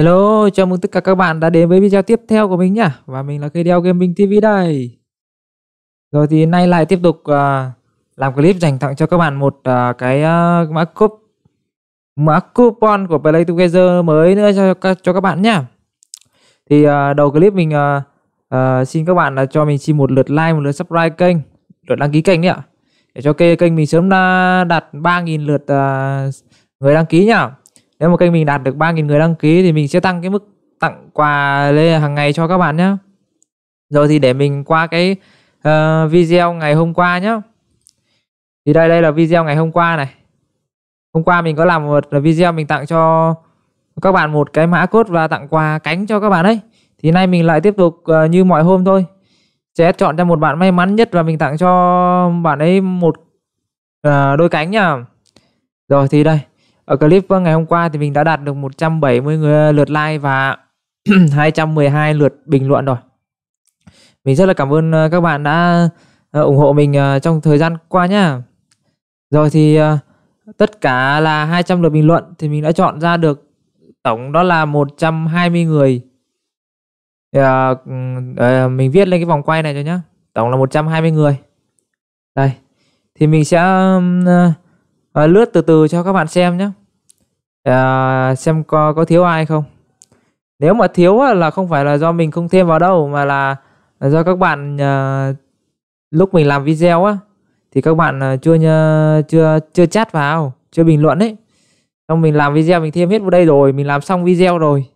Hello, chào mừng tất cả các bạn đã đến với video tiếp theo của mình nhá. Và mình là cây đeo Gaming TV đây. Rồi thì nay lại tiếp tục uh, làm clip dành tặng cho các bạn một uh, cái uh, mã cúp mã coupon của Play Together mới nữa cho các cho các bạn nhá. Thì uh, đầu clip mình uh, uh, xin các bạn là cho mình xin một lượt like, một lượt subscribe kênh, lượt đăng ký kênh đi ạ. Để cho kênh kênh mình sớm đạt 3.000 lượt uh, người đăng ký nhá nếu mà kênh mình đạt được 3.000 người đăng ký thì mình sẽ tăng cái mức tặng quà lên hàng ngày cho các bạn nhé rồi thì để mình qua cái uh, video ngày hôm qua nhé thì đây đây là video ngày hôm qua này hôm qua mình có làm một video mình tặng cho các bạn một cái mã code và tặng quà cánh cho các bạn ấy thì nay mình lại tiếp tục uh, như mọi hôm thôi sẽ chọn cho một bạn may mắn nhất và mình tặng cho bạn ấy một uh, đôi cánh nhá rồi thì đây ở clip vâng, ngày hôm qua thì mình đã đạt được 170 người ờ, lượt like và 212 lượt bình luận rồi mình rất là cảm ơn ờ, các bạn đã ờ, ủng hộ mình trong thời gian qua nhá rồi thì tất cả là 200 lượt bình luận thì mình đã chọn ra được tổng đó là 120 người thì, à, à, mình viết lên cái vòng quay này cho nhá tổng là 120 người đây thì mình sẽ à, à, lướt từ từ cho các bạn xem nhé à, ờ, xem có có thiếu ai không nếu mà thiếu là không phải là do mình không thêm vào đâu mà là, là do các bạn à, lúc mình làm video á thì các bạn à, chưa chưa chưa chat vào chưa bình luận ấy Trong mình làm video mình thêm hết vào đây rồi mình làm xong video rồi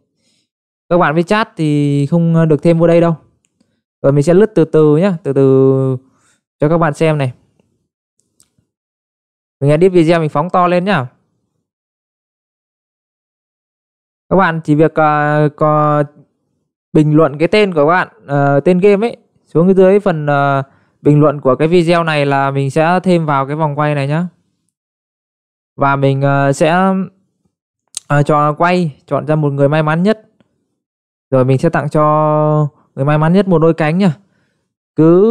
các bạn với chat thì không được thêm vào đây đâu rồi mình sẽ lướt từ từ nhá từ từ cho các bạn xem này mình edit video mình phóng to lên nhá. Các bạn chỉ việc uh, có bình luận cái tên của các bạn, uh, tên game ấy xuống dưới phần uh, bình luận của cái video này là mình sẽ thêm vào cái vòng quay này nhá. Và mình uh, sẽ uh, cho quay chọn ra một người may mắn nhất. Rồi mình sẽ tặng cho người may mắn nhất một đôi cánh nhá. Cứ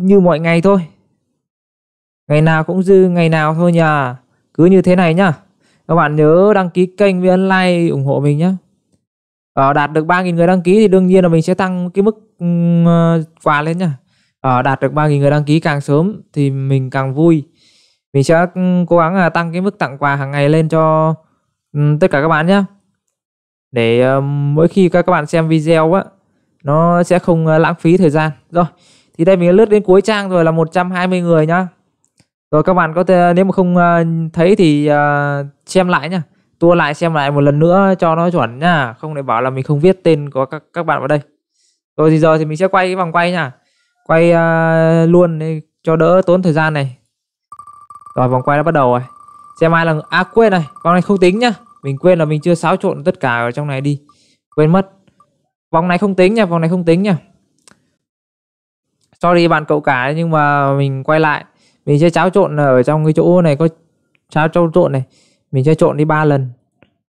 như mọi ngày thôi, Ngày nào cũng dư ngày nào thôi nhờ. Cứ như thế này nhá. Các bạn nhớ đăng ký kênh với ấn like ủng hộ mình nhé. Ờ, đạt được 3.000 người đăng ký thì đương nhiên là mình sẽ tăng cái mức uh, quà lên nhá. Ờ, đạt được 3.000 người đăng ký càng sớm thì mình càng vui. Mình sẽ ừ, cố gắng là tăng cái mức tặng quà hàng ngày lên cho um, tất cả các bạn nhé. Để uh, mỗi khi các, các bạn xem video á, nó sẽ không uh, lãng phí thời gian. Rồi, thì đây mình lướt đến cuối trang rồi là 120 người nhá rồi các bạn có thể nếu mà không ờ, thấy thì ờ, xem lại nhá tua lại xem lại một lần nữa cho nó chuẩn nhá không để bảo là mình không viết tên của các các bạn vào đây rồi thì giờ thì mình sẽ quay cái vòng quay nhá quay uh, luôn để cho đỡ tốn thời gian này rồi vòng quay đã bắt đầu rồi xem ai là à quên này vòng này không tính nhá mình quên là mình chưa xáo trộn tất cả ở trong này đi quên mất vòng này không tính nha vòng này không tính nha sorry bạn cậu cả nhưng mà mình quay lại mình sẽ cháo trộn ở trong cái chỗ này có cháo trộn trộn này mình sẽ trộn đi ba lần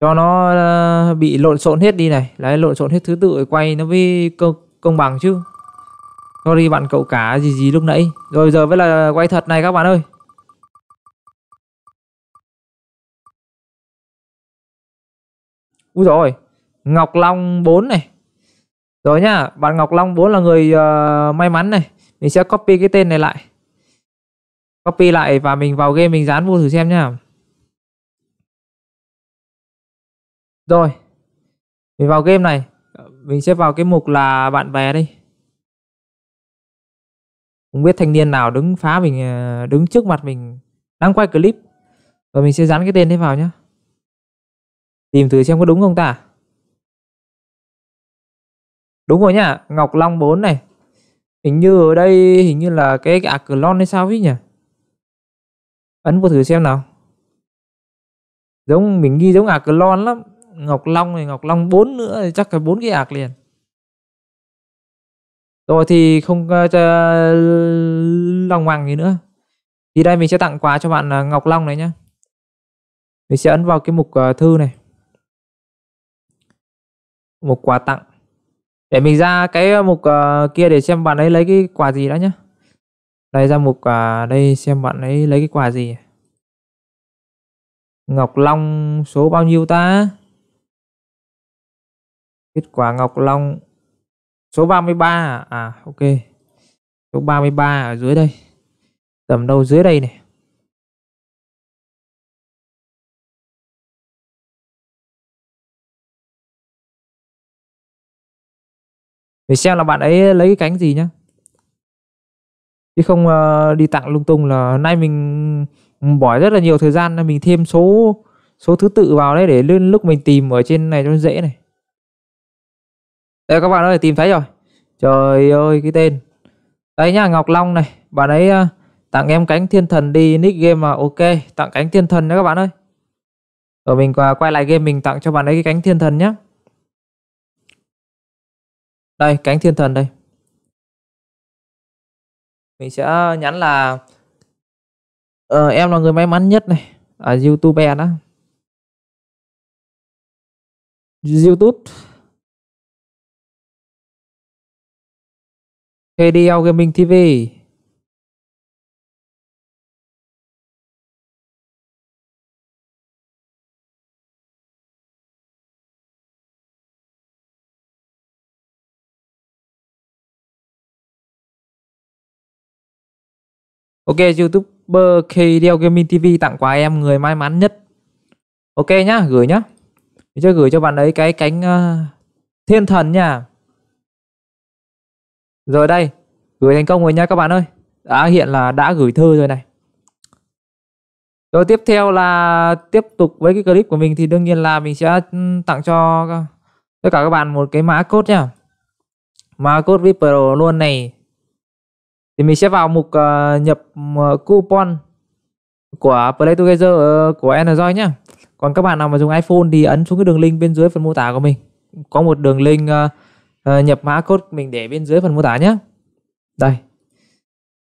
cho nó ờ, bị lộn xộn hết đi này lấy lộn xộn hết thứ tự quay nó với công, công bằng chứ sorry bạn cậu cả gì gì lúc nãy rồi giờ mới là quay thật này các bạn ơi Úi rồi Ngọc Long 4 này Rồi nhá, bạn Ngọc Long 4 là người uh, may mắn này Mình sẽ copy cái tên này lại copy lại và mình vào game mình dán vô thử xem nhá rồi mình vào game này mình sẽ vào cái mục là bạn bè đi không biết thanh niên nào đứng phá mình ờ, đứng trước mặt mình đang quay clip rồi mình sẽ dán cái tên thế vào nhá. tìm thử xem có đúng không ta đúng rồi nhá ngọc long 4 này hình như ở đây hình như là cái ạc lon hay sao ấy nhỉ ấn vô thử xem nào giống mình ghi giống ạc lon lắm ngọc long thì ngọc long bốn nữa thì chắc là bốn cái ạc liền rồi thì không ờ, cho lòng hoàng gì nữa thì đây mình sẽ tặng quà cho bạn ờ, ngọc long này nhé mình sẽ ấn vào cái mục ờ, thư này mục quà tặng để mình ra cái mục kia để xem bạn ấy lấy cái quà gì đã nhé Lấy ra mục à, đây xem bạn ấy lấy cái quà gì. Ngọc Long số bao nhiêu ta? Kết quả Ngọc Long số 33 à? À ok. Số 33 ở dưới đây. Tầm đâu dưới đây này. mình xem là bạn ấy lấy cái cánh gì nhá chứ không uh, đi tặng lung tung là nay mình bỏ rất là nhiều thời gian mình thêm số số thứ tự vào đấy để lên lúc mình tìm ở trên này cho dễ này đây các bạn ơi tìm thấy rồi trời ơi cái tên đây nhá Ngọc Long này bạn ấy uh, tặng em cánh thiên thần đi nick game mà ok tặng cánh thiên thần nhé các bạn ơi rồi mình quay lại game mình tặng cho bạn ấy cái cánh thiên thần nhé đây cánh thiên thần đây mình sẽ nhắn là ờ, em là người may mắn nhất này ở à, YouTube đó YouTube KDL Gaming TV Ok youtuber KDL Gaming TV tặng quà em người may mắn nhất Ok nhá gửi nhá Mình sẽ gửi cho bạn ấy cái cánh uh, thiên thần nha Rồi đây Gửi thành công rồi nha các bạn ơi Đã hiện là đã gửi thư rồi này Rồi tiếp theo là Tiếp tục với cái clip của mình Thì đương nhiên là mình sẽ ừ, tặng cho Tất cả các bạn một cái mã code nha Mã code VIP Pro luôn này thì mình sẽ vào mục uh, nhập ờ, coupon của Play Together ờ, của Android nhé còn các bạn nào mà dùng iPhone thì ấn xuống cái đường link bên dưới phần mô tả của mình có một đường link uh, uh, nhập mã code mình để bên dưới phần mô tả nhé đây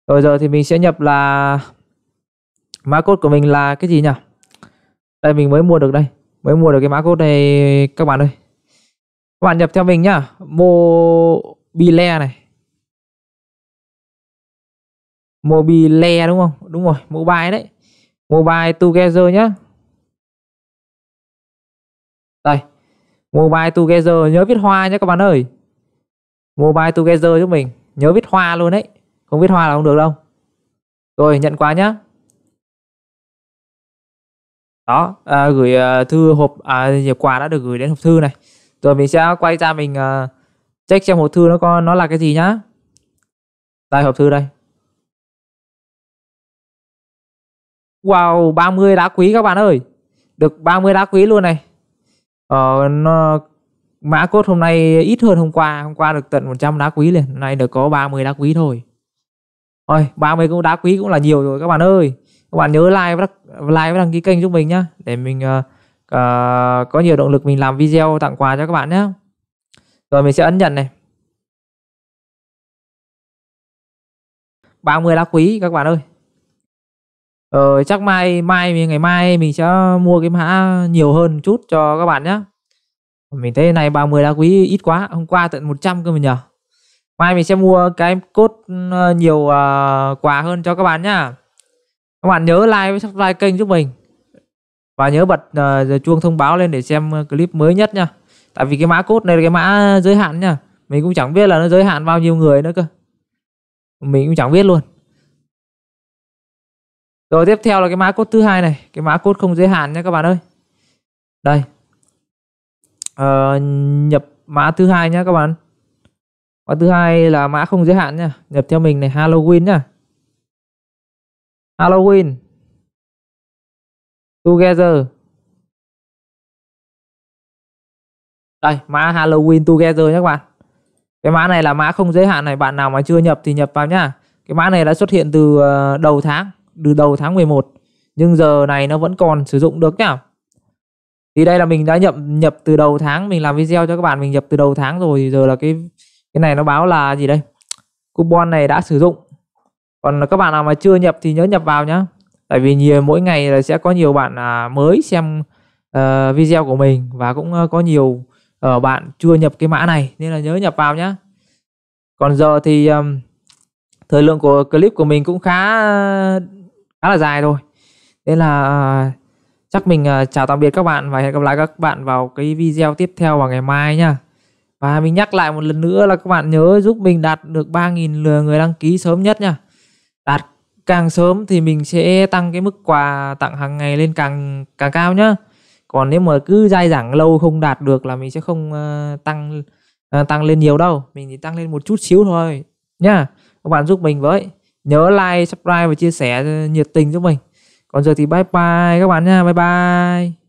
rồi giờ thì mình sẽ nhập là mã code của mình là cái gì nhỉ đây mình mới mua được đây mới mua được cái mã code này các bạn ơi các bạn nhập theo mình nhá mobile này mobile đúng không đúng rồi mobile đấy mobile together nhá đây mobile together nhớ viết hoa nhé các bạn ơi mobile together cho mình nhớ viết hoa luôn đấy không viết hoa là không được đâu rồi nhận quá nhá đó à, gửi uh, thư hộp à, quà đã được gửi đến hộp thư này rồi mình sẽ quay ra mình uh, check xem hộp thư nó có nó là cái gì nhá đây hộp thư đây Wow 30 đá quý các bạn ơi Được 30 đá quý luôn này ờ, nó, Mã cốt hôm nay ít hơn hôm qua Hôm qua được tận 100 đá quý liền Hôm nay được có 30 đá quý thôi Ôi 30 cũng đá quý cũng là nhiều rồi các bạn ơi Các bạn nhớ like và đăng, like và đăng ký kênh giúp mình nhá Để mình uh, có nhiều động lực mình làm video tặng quà cho các bạn nhé Rồi mình sẽ ấn nhận này 30 đá quý các bạn ơi ờ, chắc mai mai ngày mai mình sẽ mua cái mã nhiều hơn chút cho các bạn nhé mình thấy này 30 đá quý ít quá hôm qua tận 100 cơ mình nhờ mai mình sẽ mua cái cốt ừ, nhiều uh, quà hơn cho các bạn nhá các bạn nhớ like với subscribe kênh giúp mình và nhớ bật uh, chuông thông báo lên để xem clip mới nhất nha tại vì cái mã cốt này là cái mã giới hạn nha mình cũng chẳng biết là nó giới hạn bao nhiêu người nữa cơ mình cũng chẳng biết luôn rồi tiếp theo là cái mã code thứ hai này cái mã code không giới hạn nhé các bạn ơi đây à, nhập mã thứ hai nhé các bạn mã thứ hai là mã không giới hạn nha nhập theo mình này Halloween nhá Halloween together đây mã Halloween together nhé các bạn cái mã này là mã không giới hạn này bạn nào mà chưa nhập thì nhập vào nhá cái mã này đã xuất hiện từ ờ, đầu tháng từ đầu tháng 11 nhưng giờ này nó vẫn còn sử dụng được nhá. Thì đây là mình đã nhập nhập từ đầu tháng, mình làm video cho các bạn mình nhập từ đầu tháng rồi thì giờ là cái cái này nó báo là gì đây? Coupon này đã sử dụng. Còn các bạn nào mà chưa nhập thì nhớ nhập vào nhá. Tại vì nhiều mỗi ngày là sẽ có nhiều bạn à, mới xem uh, video của mình và cũng uh, có nhiều ở ờ, uh, bạn chưa nhập cái mã này nên là nhớ nhập vào nhá. Còn giờ thì um, thời lượng của clip của mình cũng khá khá là dài rồi thế là ờ, chắc mình ờ, chào tạm biệt các bạn và hẹn gặp lại các bạn vào cái video tiếp theo vào ngày mai nha và mình nhắc lại một lần nữa là các bạn nhớ giúp mình đạt được 3.000 lượt người đăng ký sớm nhất nha đạt càng sớm thì mình sẽ tăng cái mức quà tặng hàng ngày lên càng càng cao nhá còn nếu mà cứ dai dẳng lâu không đạt được là mình sẽ không uh, tăng uh, tăng lên nhiều đâu mình chỉ tăng lên một chút xíu thôi nhá các bạn giúp mình với nhớ like subscribe và chia sẻ nhiệt tình giúp mình còn giờ thì bye bye các bạn nha bye bye